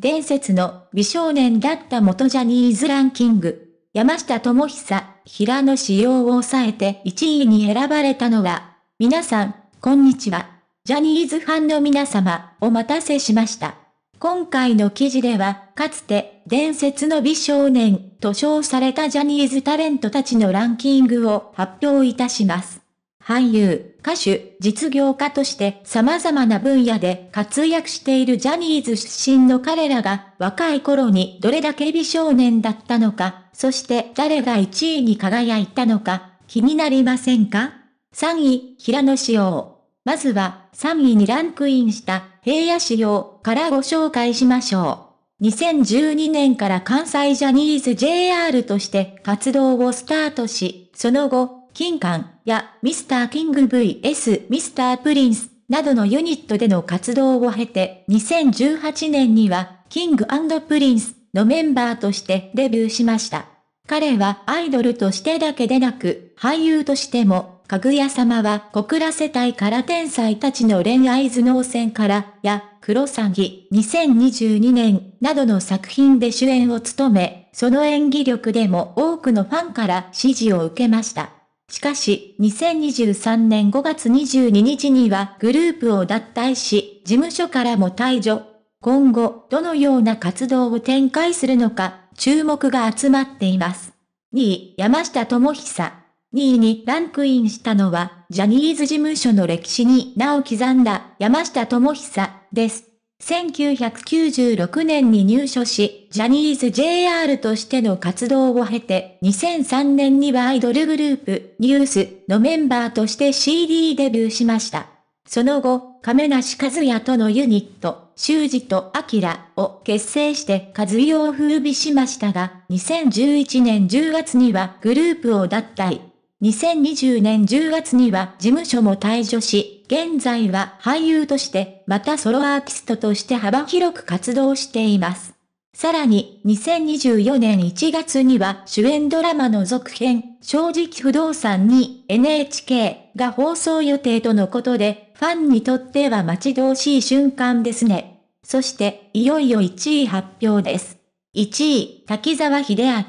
伝説の美少年だった元ジャニーズランキング。山下智久、平野紫耀を抑えて1位に選ばれたのは、皆さん、こんにちは。ジャニーズファンの皆様、お待たせしました。今回の記事では、かつて、伝説の美少年と称されたジャニーズタレントたちのランキングを発表いたします。俳優、歌手、実業家として様々な分野で活躍しているジャニーズ出身の彼らが若い頃にどれだけ美少年だったのか、そして誰が1位に輝いたのか気になりませんか ?3 位、平野紫耀。まずは3位にランクインした平野紫耀からご紹介しましょう。2012年から関西ジャニーズ JR として活動をスタートし、その後、金管、やミスターキング VS ミスタープリンスなどのユニットでの活動を経て2018年にはキングプリンスのメンバーとしてデビューしました。彼はアイドルとしてだけでなく俳優としてもかぐや様は小倉世帯から天才たちの恋愛頭脳戦からやクロサギ2022年などの作品で主演を務め、その演技力でも多くのファンから支持を受けました。しかし、2023年5月22日にはグループを脱退し、事務所からも退場。今後、どのような活動を展開するのか、注目が集まっています。2位、山下智久。2位にランクインしたのは、ジャニーズ事務所の歴史に名を刻んだ山下智久です。1996年に入所し、ジャニーズ JR としての活動を経て、2003年にはアイドルグループ、ニュースのメンバーとして CD デビューしました。その後、亀梨和也とのユニット、修二と明を結成して和也を風靡しましたが、2011年10月にはグループを脱退。2020年10月には事務所も退所し、現在は俳優として、またソロアーティストとして幅広く活動しています。さらに、2024年1月には主演ドラマの続編、正直不動産に NHK が放送予定とのことで、ファンにとっては待ち遠しい瞬間ですね。そして、いよいよ1位発表です。1位、滝沢秀明。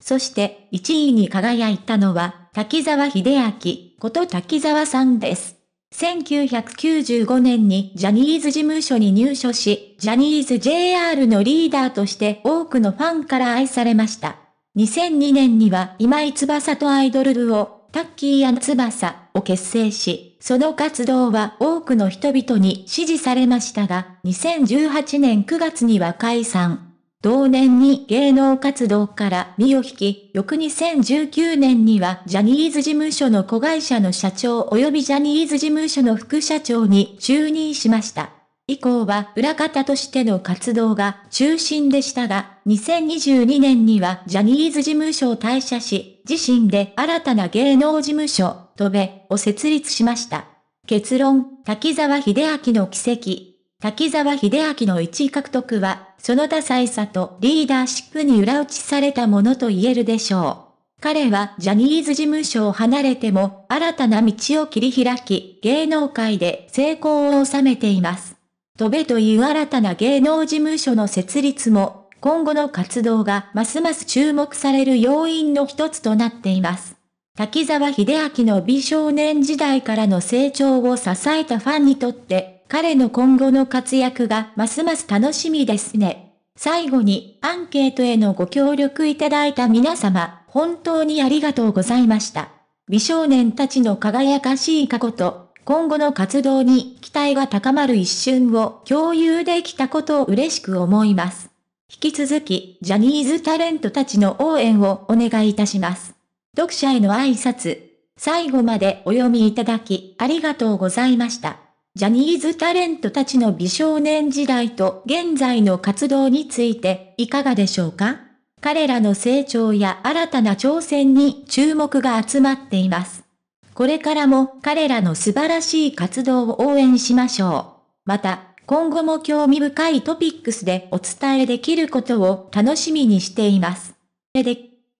そして、1位に輝いたのは、滝沢秀明こと滝沢さんです。1995年にジャニーズ事務所に入所し、ジャニーズ JR のリーダーとして多くのファンから愛されました。2002年には今井翼とアイドル部を、タッキー翼を結成し、その活動は多くの人々に支持されましたが、2018年9月には解散。同年に芸能活動から身を引き、翌2019年にはジャニーズ事務所の子会社の社長及びジャニーズ事務所の副社長に就任しました。以降は裏方としての活動が中心でしたが、2022年にはジャニーズ事務所を退社し、自身で新たな芸能事務所、戸部を設立しました。結論、滝沢秀明の奇跡、滝沢秀明の1位獲得は、その多彩さとリーダーシップに裏打ちされたものと言えるでしょう。彼はジャニーズ事務所を離れても、新たな道を切り開き、芸能界で成功を収めています。飛べという新たな芸能事務所の設立も、今後の活動がますます注目される要因の一つとなっています。滝沢秀明の美少年時代からの成長を支えたファンにとって、彼の今後の活躍がますます楽しみですね。最後に、アンケートへのご協力いただいた皆様、本当にありがとうございました。美少年たちの輝かしい過去と、今後の活動に期待が高まる一瞬を共有できたことを嬉しく思います。引き続き、ジャニーズタレントたちの応援をお願いいたします。読者への挨拶、最後までお読みいただき、ありがとうございました。ジャニーズタレントたちの美少年時代と現在の活動についていかがでしょうか彼らの成長や新たな挑戦に注目が集まっています。これからも彼らの素晴らしい活動を応援しましょう。また、今後も興味深いトピックスでお伝えできることを楽しみにしています。